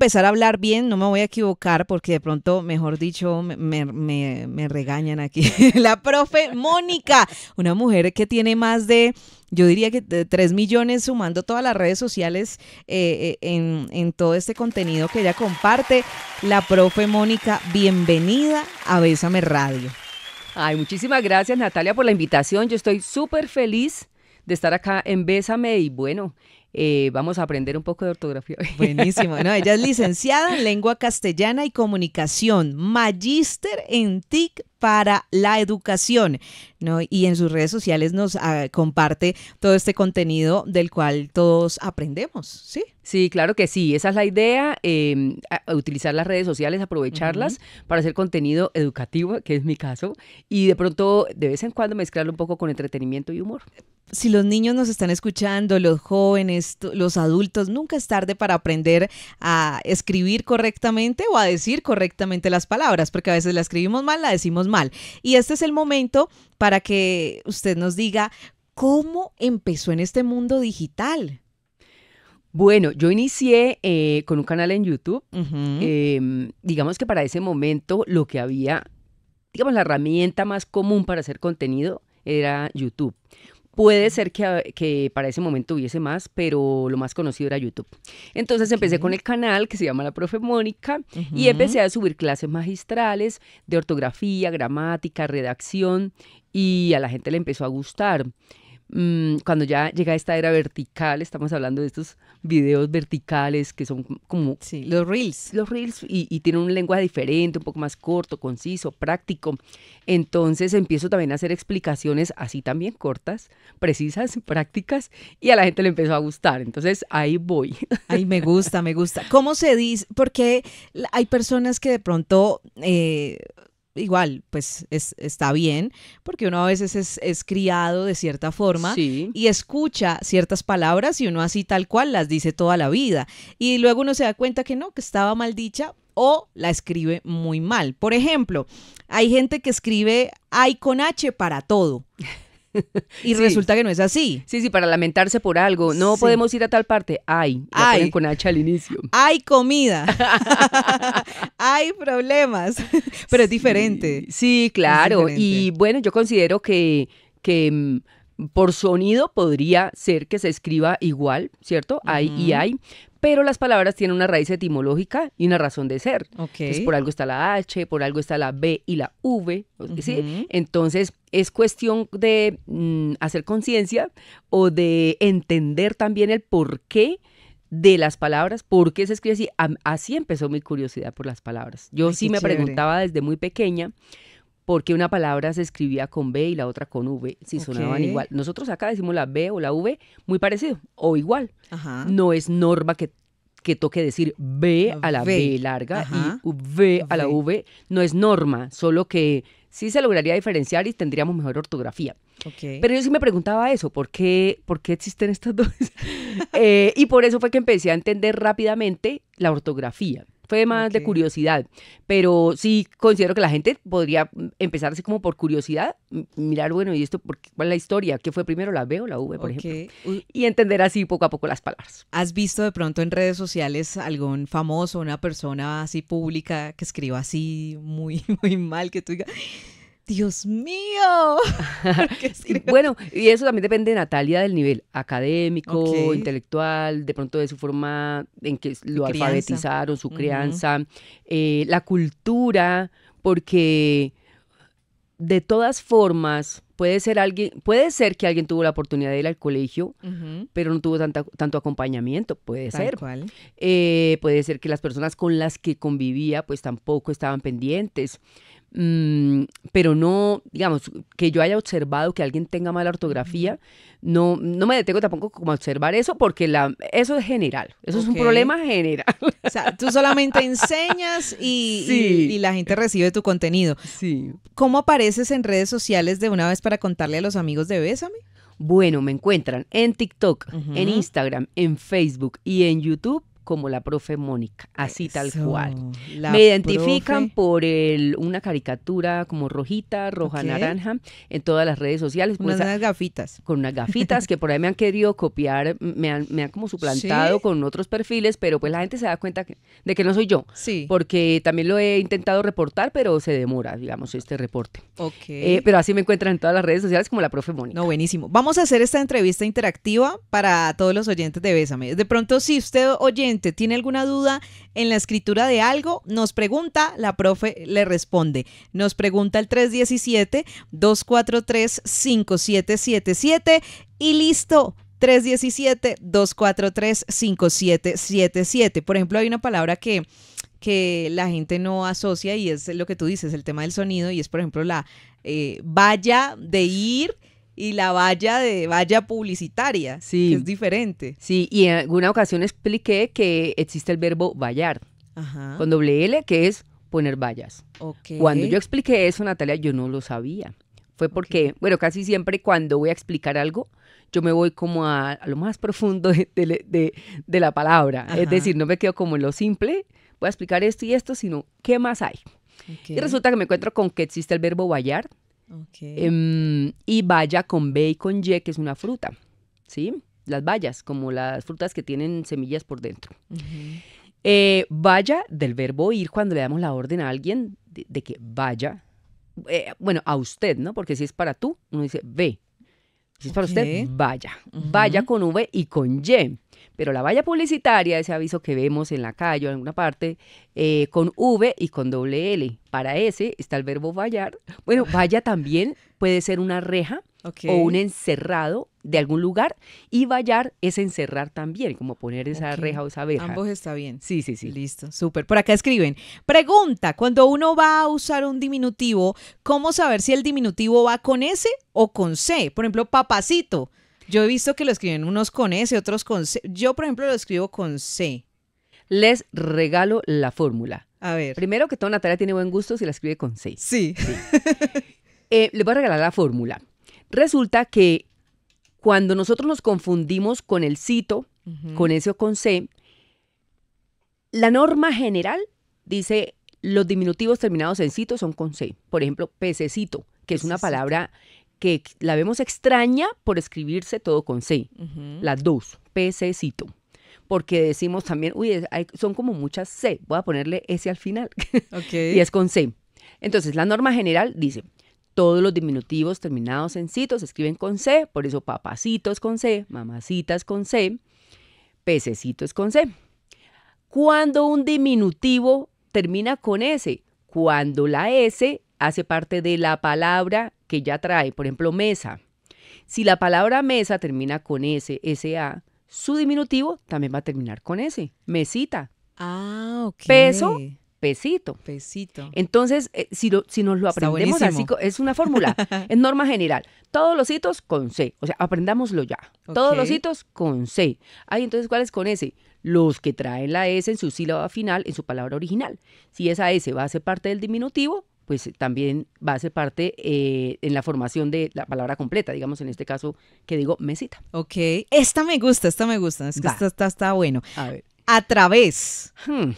empezar a hablar bien, no me voy a equivocar porque de pronto, mejor dicho, me, regañan aquí. la profe Mónica, una mujer que tiene más de, yo diría que 3 millones sumando todas las redes sociales eh, eh, en, en todo este contenido que ella comparte. La profe Mónica, bienvenida a Bésame Radio. Ay, muchísimas gracias Natalia por la invitación. Yo estoy súper feliz de estar acá en Bésame y bueno, eh, vamos a aprender un poco de ortografía. Buenísimo. No, ella es licenciada en lengua castellana y comunicación, magíster en TIC para la educación, ¿no? Y en sus redes sociales nos ah, comparte todo este contenido del cual todos aprendemos, ¿sí? Sí, claro que sí, esa es la idea, em, utilizar las redes sociales, aprovecharlas para hacer contenido educativo, que es mi caso, y de pronto de vez en cuando mezclarlo un poco con entretenimiento y humor. Si los niños nos están escuchando, los jóvenes, los adultos, nunca es tarde para aprender a escribir correctamente o a decir correctamente las palabras, porque a veces la escribimos mal, la decimos y este es el momento para que usted nos diga cómo empezó en este mundo digital. Bueno, yo inicié eh, con un canal en YouTube. Em, digamos que para ese momento lo que había, digamos, la herramienta más común para hacer contenido era YouTube. Puede ser ah, que, para ese momento hubiese más, pero lo más conocido era YouTube. Entonces empecé con el canal que se llama La Profe Mónica y empecé a subir clases magistrales de ortografía, gramática, redacción y a la gente le empezó a gustar. Mm, cuando ya llega esta era vertical, estamos hablando de estos videos verticales que son como... los reels. Los reels y, tienen un lenguaje diferente, un poco más corto, conciso, práctico. Entonces empiezo también a hacer explicaciones así también cortas, precisas, prácticas, y a la gente le empezó a gustar. Entonces ahí voy. Ahí me gusta, me gusta. ¿Cómo se dice? Porque hay personas que de pronto... Eh, igual, pues es, está bien, porque uno a veces es, criado de cierta forma y escucha ciertas palabras y uno así tal cual las dice toda la vida. Y luego uno se da cuenta que no, que estaba mal dicha o la escribe muy mal. Por ejemplo, hay gente que escribe hay con H para todo. y resulta que no es así. Sí, sí, para lamentarse por algo. No podemos ir a tal parte. Ay, hay con H al inicio. Hay comida. Hay problemas. Pero es diferente. Sí, claro. Y bueno, yo considero que, que mm, por sonido podría ser que se escriba igual, ¿cierto? Hay y hay, pero las palabras tienen una raíz etimológica y una razón de ser. por algo está la H, por algo está la B y la V, Entonces, es cuestión de mm, hacer conciencia o de entender también el porqué de las palabras, por qué se escribe así. así empezó mi curiosidad por las palabras. Yo sí me preguntaba desde muy pequeña porque una palabra se escribía con B y la otra con V, si sonaban igual. Nosotros acá decimos la B o la V muy parecido o igual. No es norma que, que toque decir B a la B larga y V a la V. No es norma, solo que sí se lograría diferenciar y tendríamos mejor ortografía. Pero yo sí me preguntaba eso, ¿por qué, por qué existen estas dos? Eh, y por eso fue que empecé a entender rápidamente la ortografía fue más de curiosidad, pero sí considero que la gente podría empezarse como por curiosidad, mirar, bueno, ¿y esto por cuál es la historia? ¿Qué fue primero, la B o la V, por ejemplo? Y entender así poco a poco las palabras. ¿Has visto de pronto en redes sociales algún famoso, una persona así pública que escriba así muy, muy mal, que tú digas... Dios mío. bueno, y eso también depende de Natalia del nivel académico, intelectual, de pronto de su forma en que lo alfabetizaron, su crianza, eh, la cultura, porque de todas formas puede ser alguien, puede ser que alguien tuvo la oportunidad de ir al colegio, pero no tuvo tanto acompañamiento, puede ser. Eh, puede ser que las personas con las que convivía pues tampoco estaban pendientes. Mm, pero no, digamos, que yo haya observado que alguien tenga mala ortografía, no, no me detengo tampoco como a observar eso, porque la, eso es general, eso es un problema general. O sea, tú solamente enseñas y, la gente recibe tu contenido. Sí. ¿Cómo apareces en redes sociales de una vez para contarle a los amigos de Bésame? Bueno, me encuentran en TikTok, en Instagram, en Facebook y en YouTube como la profe Mónica, así tal cual. Me identifican por el, una caricatura como rojita, roja, naranja, en todas las redes sociales. Con pues, unas gafitas. Con unas gafitas que por ahí me han querido copiar, me han, como suplantado con otros perfiles, pero pues la gente se da cuenta de que no soy yo. Sí. Porque también lo he intentado reportar, pero se demora, digamos, este reporte. Ok. Eh, pero así me encuentran en todas las redes sociales como la profe Mónica. No, buenísimo. Vamos a hacer esta entrevista interactiva para todos los oyentes de Bésame. De pronto, si usted oyente tiene alguna duda en la escritura de algo, nos pregunta, la profe le responde. Nos pregunta el 317-243-5777 y listo. 317-243-5777. Por ejemplo, hay una palabra que, que la gente no asocia y es lo que tú dices, el tema del sonido y es, por ejemplo, la eh, vaya de ir y la valla de valla publicitaria, sí. que es diferente. Sí, y en alguna ocasión expliqué que existe el verbo vallar con doble L, que es poner vallas. Cuando yo expliqué eso, Natalia, yo no lo sabía. Fue porque, bueno, casi siempre cuando voy a explicar algo, yo me voy como a, lo más profundo de, la palabra. Es decir, no me quedo como en lo simple, voy a explicar esto y esto, sino qué más hay. Y resulta que me encuentro con que existe el verbo vallar, Em, y vaya con B y con Y, que es una fruta, ¿sí? Las bayas, como las frutas que tienen semillas por dentro. Eh, vaya del verbo ir cuando le damos la orden a alguien de, que vaya. Eh, bueno, a usted, ¿no? Porque si es para tú, uno dice ve. Si es para usted, vaya. Vaya con V y con Y. Pero la valla publicitaria, ese aviso que vemos en la calle o en alguna parte, eh, con V y con doble L. Para ese está el verbo vallar. Bueno, valla también puede ser una reja o un encerrado de algún lugar y vallar es encerrar también, como poner esa reja o esa verja. Ambos está bien. Sí, sí, sí. Listo, súper. Por acá escriben, pregunta, cuando uno va a usar un diminutivo, ¿cómo saber si el diminutivo va con S o con C? Por ejemplo, papacito. Yo he visto que lo escriben unos con S, otros con C. Yo, por ejemplo, lo escribo con C. Les regalo la fórmula. A ver. Primero que toda Natalia tiene buen gusto si la escribe con C. Sí. Eh, les voy a regalar la fórmula. Resulta que cuando nosotros nos confundimos con el cito, con S o con C, la norma general dice los diminutivos terminados en cito son con C. Por ejemplo, pececito, que es una palabra que la vemos extraña por escribirse todo con C. Las dos, pececito Porque decimos también, uy, son como muchas C, voy a ponerle S al final. y es con C. Entonces, la norma general dice, todos los diminutivos terminados en cito se escriben con C, por eso papacitos con C, mamacitas con C, es con C. Cuando un diminutivo termina con S, cuando la S hace parte de la palabra que ya trae, por ejemplo, mesa. Si la palabra mesa termina con S, S-A, su diminutivo también va a terminar con S, mesita. Ah, ok. Peso, pesito. Pesito. Entonces, eh, si, nos lo aprendemos así, es una fórmula, es norma general. Todos los hitos con C, o sea, aprendámoslo ya. Todos los hitos con C. Ay, entonces, ¿cuáles con S? Los que traen la S en su sílaba final, en su palabra original. Si esa S va a ser parte del diminutivo, pues también va a ser parte eh, en la formación de la palabra completa, digamos en este caso que digo mesita. Ok, esta me gusta, esta me gusta, esta, está bueno. A través. Hmm.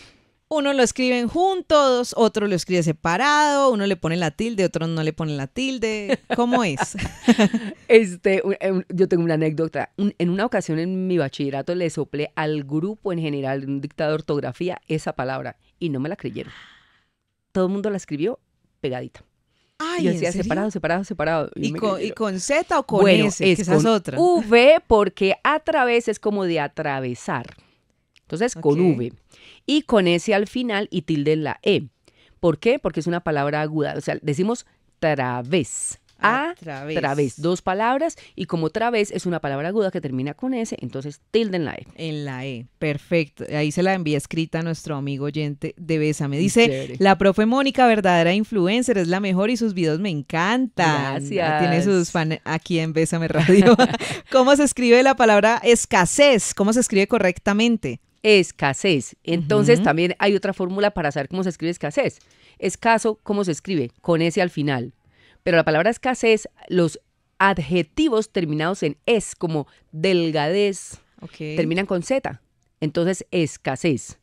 Uno lo escriben juntos, otro lo escribe separado, uno le pone la tilde, otro no le pone la tilde. ¿Cómo es? este, eh, yo tengo una anécdota. en una ocasión en mi bachillerato le soplé al grupo en general, un dictador de ortografía, esa palabra y no me la creyeron. Todo el mundo la escribió pegadita. y decía separado, separado, separado. ¿Y, con, Z o con bueno, S? con V porque a través es como de atravesar. Entonces, con V. Y con S al final y tilde en la E. ¿Por qué? Porque es una palabra aguda. O sea, decimos través. A través. Dos palabras y como través es una palabra aguda que termina con S, entonces tilde en la E. En la E, perfecto. Ahí se la envía escrita a nuestro amigo oyente de me Dice, la profe Mónica, verdadera influencer, es la mejor y sus videos me encantan. Gracias. Tiene sus fans aquí en Besame Radio. ¿Cómo se escribe la palabra escasez? ¿Cómo se escribe correctamente? Escasez. Entonces también hay otra fórmula para saber cómo se escribe escasez. Escaso, ¿cómo se escribe? Con S al final. Pero la palabra escasez, los adjetivos terminados en es, como delgadez, terminan con z. Entonces, escasez.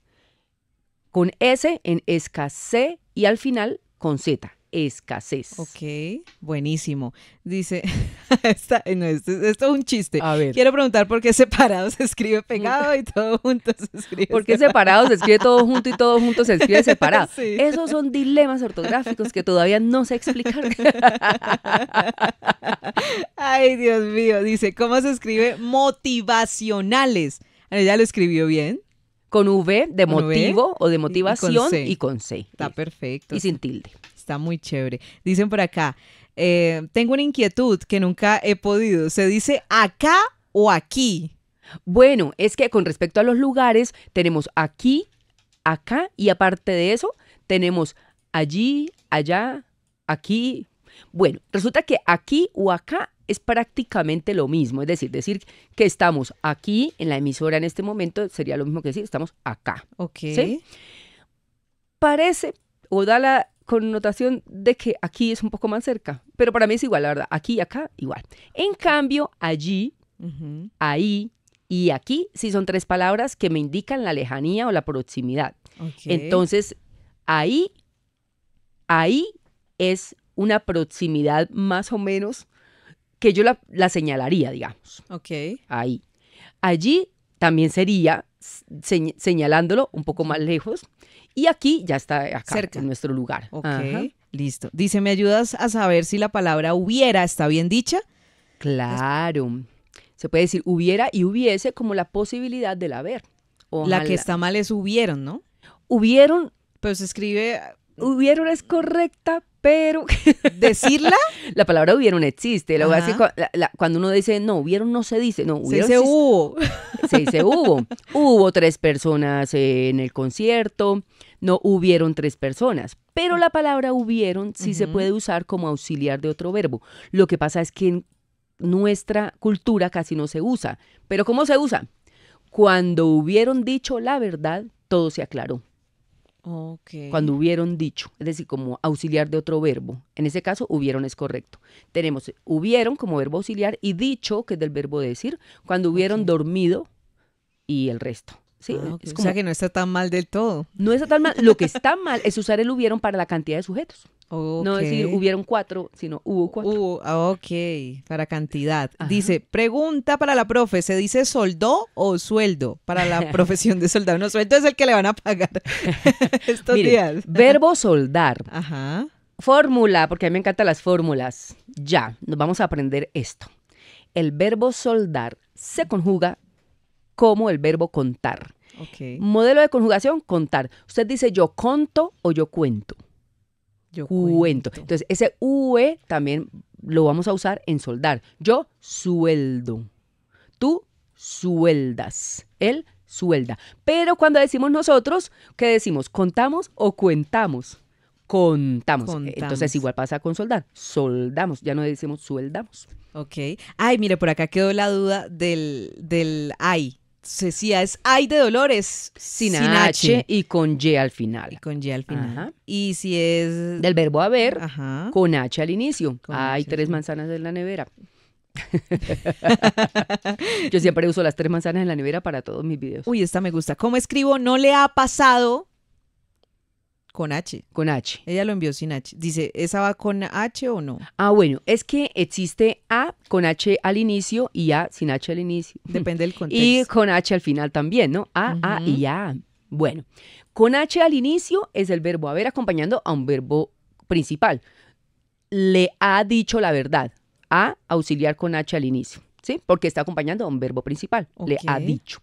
Con s en escasez y al final con z escasez. Ok, buenísimo. Dice, este, esto, es un chiste. ver. Quiero preguntar por qué separado se escribe mm. pegado y todo junto se escribe. ¿Por qué separado se escribe todo junto y todo junto se escribe separado? Esos son dilemas ortográficos que todavía no se explicar. Ay, Dios mío. Dice, ¿cómo se escribe motivacionales? Ella ah, lo escribió bien con V de motivo o de motivación Y con C. Está perfecto. Y sin tilde está muy chévere. Dicen por acá, eh, tengo una inquietud que nunca he podido. ¿Se dice acá o aquí? Bueno, es que con respecto a los lugares, tenemos aquí, acá, y aparte de eso, tenemos allí, allá, aquí. Bueno, resulta que aquí o acá es prácticamente lo mismo, es decir, decir que estamos aquí en la emisora en este momento sería lo mismo que decir estamos acá. Ok. Parece o da la connotación de que aquí es un poco más cerca, pero para mí es igual, la verdad, aquí y acá igual. En cambio, allí, ahí y aquí sí son tres palabras que me indican la lejanía o la proximidad. Entonces, ahí, ahí es una proximidad más o menos que yo la, la señalaría, digamos. Ok. Ahí. Allí también sería señalándolo un poco más lejos. Y aquí ya está Cerca. en nuestro lugar. listo. Dice, ¿me ayudas a saber si la palabra hubiera está bien dicha? Claro. Se puede decir hubiera y hubiese como la posibilidad de haber. ver La que está mal es hubieron, ¿no? Hubieron. Pues se escribe... Hubieron es correcta, pero decirla la palabra hubieron existe lo cuando uno dice no hubieron no se dice no se hubo se dice hubo hubo tres personas en el concierto no hubieron tres personas pero la palabra hubieron sí se puede usar como auxiliar de otro verbo lo que pasa es que en nuestra cultura casi no se usa pero cómo se usa cuando hubieron dicho la verdad todo se aclaró cuando hubieron dicho, es decir, como auxiliar de otro verbo. En ese caso, hubieron es correcto. Tenemos hubieron como verbo auxiliar y dicho, que es del verbo decir, cuando hubieron dormido y el resto. ¿sí? Ah, o sea que no está tan mal del todo. No está tan mal. Lo que está mal es usar el hubieron para la cantidad de sujetos. No decir hubieron cuatro, sino hubo cuatro. Uh, ok, para cantidad. Dice, pregunta para la profe, ¿se dice soldó o sueldo? Para la profesión de soldado. No, sueldo es el que le van a pagar estos días. Verbo soldar. Ajá. Fórmula, porque a mí me encantan las fórmulas. Ya, nos vamos a aprender esto. El verbo soldar se conjuga como el verbo contar. Modelo de conjugación, contar. Usted dice yo conto o yo cuento. Yo cuento. Entonces, ese UE también lo vamos a usar en soldar. Yo sueldo. Tú sueldas. Él suelda. Pero cuando decimos nosotros, ¿qué decimos? ¿Contamos o cuentamos? Contamos. Entonces igual pasa con soldar. Soldamos, ya no decimos sueldamos. Ok. Ay, mire, por acá quedó la duda del, del ay. Si es hay de Dolores sin, H. y con Y al final. Y con Y al final. Y si es. Del verbo haber, con H al inicio. Hay tres manzanas en la nevera. Yo siempre uso las tres manzanas en la nevera para todos mis videos. Uy, esta me gusta. ¿Cómo escribo? No le ha pasado con H. Con H. Ella lo envió sin H. Dice, ¿esa va con H o no? Ah, bueno, es que existe A con H al inicio y A sin H al inicio. Depende del contexto. Y con H al final también, ¿no? A, A y A. Bueno, con H al inicio es el verbo haber acompañando a un verbo principal. Le ha dicho la verdad. A auxiliar con H al inicio, ¿sí? Porque está acompañando a un verbo principal. Le ha dicho.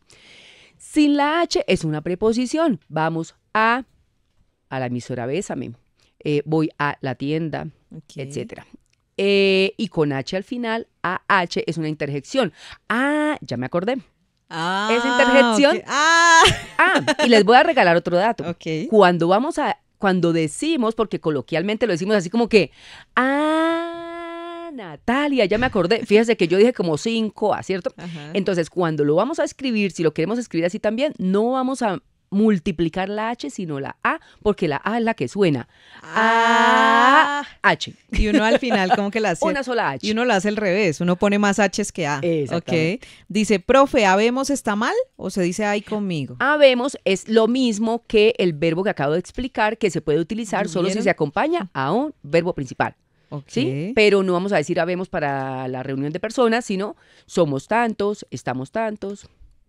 Sin la H es una preposición. Vamos a a la emisora Bésame, eh, voy a la tienda, etc. etcétera. Eh, y con H al final, AH es una interjección. Ah, ya me acordé. Ah, es interjección. Ah. ah. y les voy a regalar otro dato. Cuando vamos a, cuando decimos, porque coloquialmente lo decimos así como que, ah, Natalia, ya me acordé. Fíjese que yo dije como cinco, ¿cierto? Entonces, cuando lo vamos a escribir, si lo queremos escribir así también, no vamos a multiplicar la H, sino la A, porque la A es la que suena. A, ah. H. Y uno al final ¿cómo que la hace. Una sola H. Y uno la hace al revés, uno pone más H que A. Exactamente. Dice, profe, ¿habemos está mal o se dice ay conmigo? Habemos es lo mismo que el verbo que acabo de explicar, que se puede utilizar solo si se acompaña a un verbo principal. ¿Sí? Pero no vamos a decir habemos para la reunión de personas, sino somos tantos, estamos tantos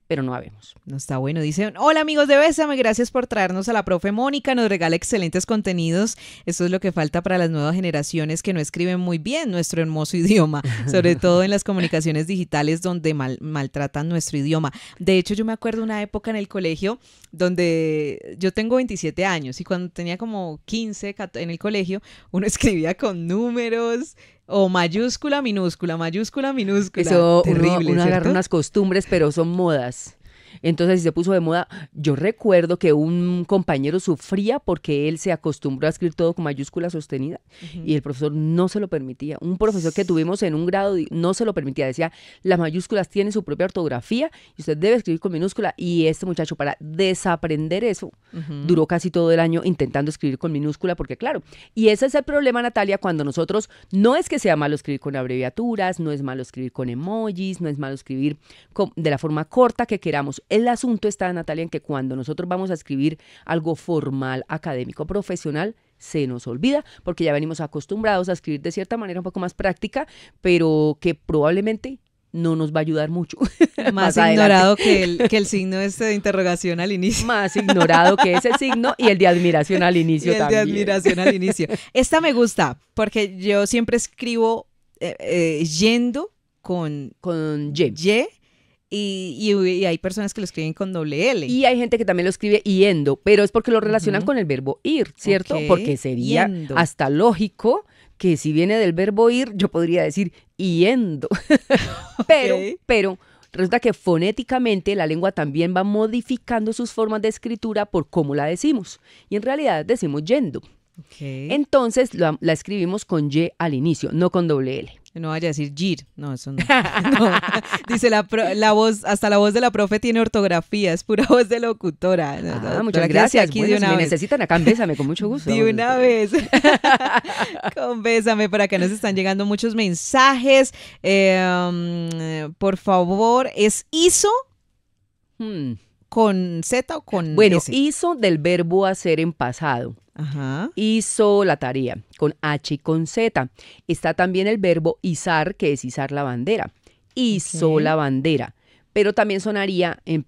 pero no habemos. No está bueno. Dice, hola amigos de Bésame, gracias por traernos a la profe Mónica, nos regala excelentes contenidos. Eso es lo que falta para las nuevas generaciones que no escriben muy bien nuestro hermoso idioma, sobre todo en las comunicaciones digitales donde maltratan nuestro idioma. De hecho, yo me acuerdo una época en el colegio donde yo tengo 27 años y cuando tenía como 15 en el colegio, uno escribía con números o mayúscula, minúscula, mayúscula, minúscula. Eso Terrible, uno, uno unas costumbres, pero son modas. Entonces se puso de moda. Yo recuerdo que un compañero sufría porque él se acostumbró a escribir todo con mayúscula sostenida y el profesor no se lo permitía. Un profesor que tuvimos en un grado no se lo permitía. Decía, las mayúsculas tienen su propia ortografía y usted debe escribir con minúscula. Y este muchacho para desaprender eso duró casi todo el año intentando escribir con minúscula porque claro, y ese es el problema Natalia cuando nosotros no es que sea malo escribir con abreviaturas, no es malo escribir con emojis, no es malo escribir de la forma corta que queramos el asunto está, Natalia, en que cuando nosotros vamos a escribir algo formal, académico, profesional, se nos olvida, porque ya venimos acostumbrados a escribir de cierta manera un poco más práctica, pero que probablemente no nos va a ayudar mucho. Más, ignorado que el, signo este de interrogación al inicio. Más ignorado que ese signo y el de admiración al inicio el de admiración al inicio. Esta me gusta, porque yo siempre escribo eh, eh, yendo con... Con Y y, hay personas que lo escriben con doble L. Y hay gente que también lo escribe yendo, pero es porque lo relacionan con el verbo ir, ¿cierto? Porque sería hasta lógico que si viene del verbo ir, yo podría decir yendo. pero, pero resulta que fonéticamente la lengua también va modificando sus formas de escritura por cómo la decimos. Y en realidad decimos yendo. Entonces la, escribimos con Y al inicio, no con doble L. No vaya a decir JIR, No, eso no. Dice la, la, voz, hasta la voz de la profe tiene ortografía, es pura voz de locutora. Ah, muchas gracias. si necesitan acá, bésame con mucho gusto. De una vez. con bésame, que nos están llegando muchos mensajes. Eh, um, por favor, ¿es ISO? Hmm. ¿Con Z o con Bueno, hizo del verbo hacer en pasado. Ajá. Hizo la tarea con H y con Z. Está también el verbo izar, que es izar la bandera. Hizo la bandera. Pero también sonaría, en,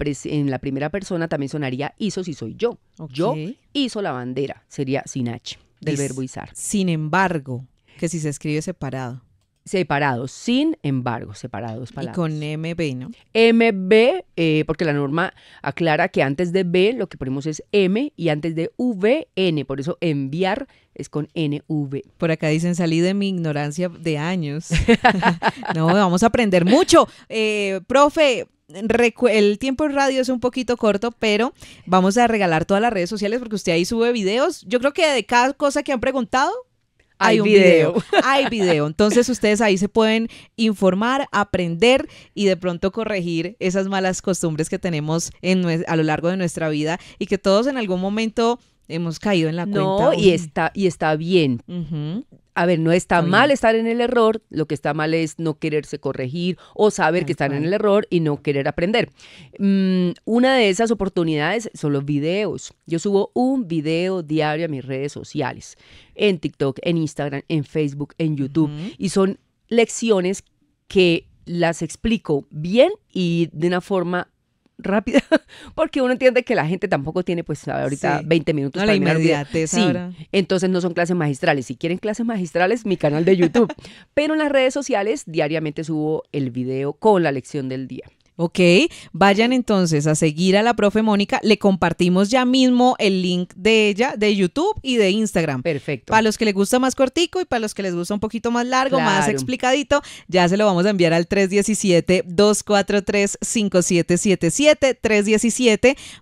la primera persona, también sonaría hizo si soy yo. Yo hizo la bandera. Sería sin H, del verbo izar. Sin embargo, que si se escribe separado. Separados, sin embargo, separados. Palabras. Y con MB, ¿no? MB, eh, porque la norma aclara que antes de B lo que ponemos es M y antes de V, N. Por eso enviar es con NV. Por acá dicen, salí de mi ignorancia de años. no, vamos a aprender mucho. Eh, profe, el tiempo en radio es un poquito corto, pero vamos a regalar todas las redes sociales porque usted ahí sube videos. Yo creo que de cada cosa que han preguntado, hay, un video. hay video. Entonces ustedes ahí se pueden informar, aprender y de pronto corregir esas malas costumbres que tenemos en, a lo largo de nuestra vida y que todos en algún momento hemos caído en la cuenta. No, y está, y está bien a ver, no está mal estar en el error, lo que está mal es no quererse corregir o saber que están en el error y no querer aprender. Mm, una de esas oportunidades son los videos. Yo subo un video diario a mis redes sociales, en TikTok, en Instagram, en Facebook, en YouTube, y son lecciones que las explico bien y de una forma rápida, porque uno entiende que la gente tampoco tiene, pues, ahorita 20 minutos para la Sí, entonces no son clases magistrales. Si quieren clases magistrales, mi canal de YouTube. Pero en las redes sociales diariamente subo el video con la lección del día. Ok, vayan entonces a seguir a la profe Mónica. Le compartimos ya mismo el link de ella, de YouTube y de Instagram. Perfecto. Para los que les gusta más cortico y para los que les gusta un poquito más largo, más explicadito, ya se lo vamos a enviar al 317-243-5777.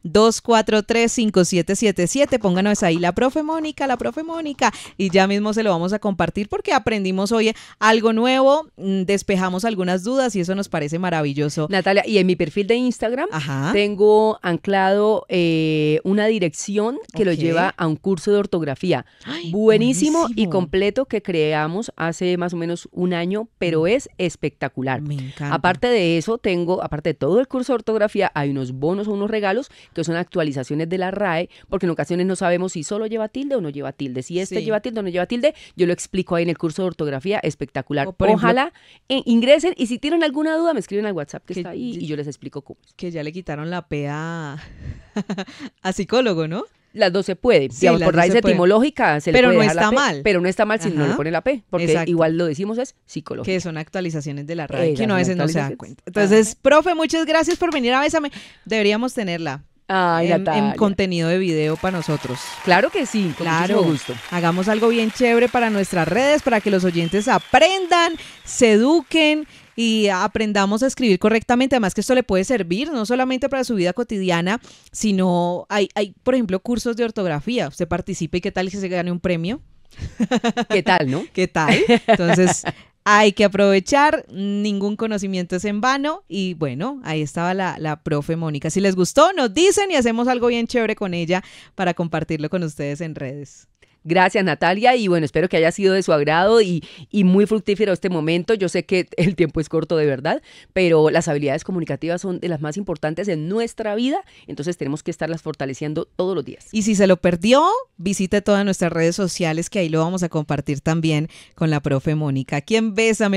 317-243-5777. Pónganos ahí la profe Mónica, la profe Mónica. Y ya mismo se lo vamos a compartir porque aprendimos hoy algo nuevo, mm, despejamos algunas dudas y eso nos parece maravilloso. Natalia, y en mi perfil de Instagram tengo anclado eh, una dirección que lo lleva a un curso de ortografía. buenísimo, y completo que creamos hace más o menos un año, pero mm. es espectacular. Me encanta. Aparte de eso, tengo, aparte de todo el curso de ortografía, hay unos bonos o unos regalos que son actualizaciones de la RAE, porque en ocasiones no sabemos si solo lleva tilde o no lleva tilde. Si este lleva tilde o no lleva tilde, yo lo explico ahí en el curso de ortografía espectacular. Ojalá eh, ingresen y si tienen alguna duda, me escriben al WhatsApp que está ahí y yo les explico cómo. Que ya le quitaron la P a, psicólogo, ¿no? Las dos se puede. por raíz etimológica se pero no está mal. Pero no está mal si no le pone la P, porque igual lo decimos es psicólogo Que son actualizaciones de la RAE, que a veces no se dan cuenta. Entonces, profe, muchas gracias por venir a Bésame. Deberíamos tenerla. en, contenido de video para nosotros. Claro que sí, con claro. gusto. Hagamos algo bien chévere para nuestras redes, para que los oyentes aprendan, se eduquen y aprendamos a escribir correctamente. Además que esto le puede servir no solamente para su vida cotidiana, sino hay, hay por ejemplo, cursos de ortografía. Usted participe y qué tal si se gane un premio. ¿Qué tal, no? ¿Qué tal? Entonces, hay que aprovechar, ningún conocimiento es en vano. Y bueno, ahí estaba la, la, profe Mónica. Si les gustó, nos dicen y hacemos algo bien chévere con ella para compartirlo con ustedes en redes. Gracias Natalia y bueno, espero que haya sido de su agrado y, muy fructífero este momento. Yo sé que el tiempo es corto de verdad, pero las habilidades comunicativas son de las más importantes en nuestra vida, entonces tenemos que estarlas fortaleciendo todos los días. Y si se lo perdió, visite todas nuestras redes sociales que ahí lo vamos a compartir también con la profe Mónica. ¿Quién besa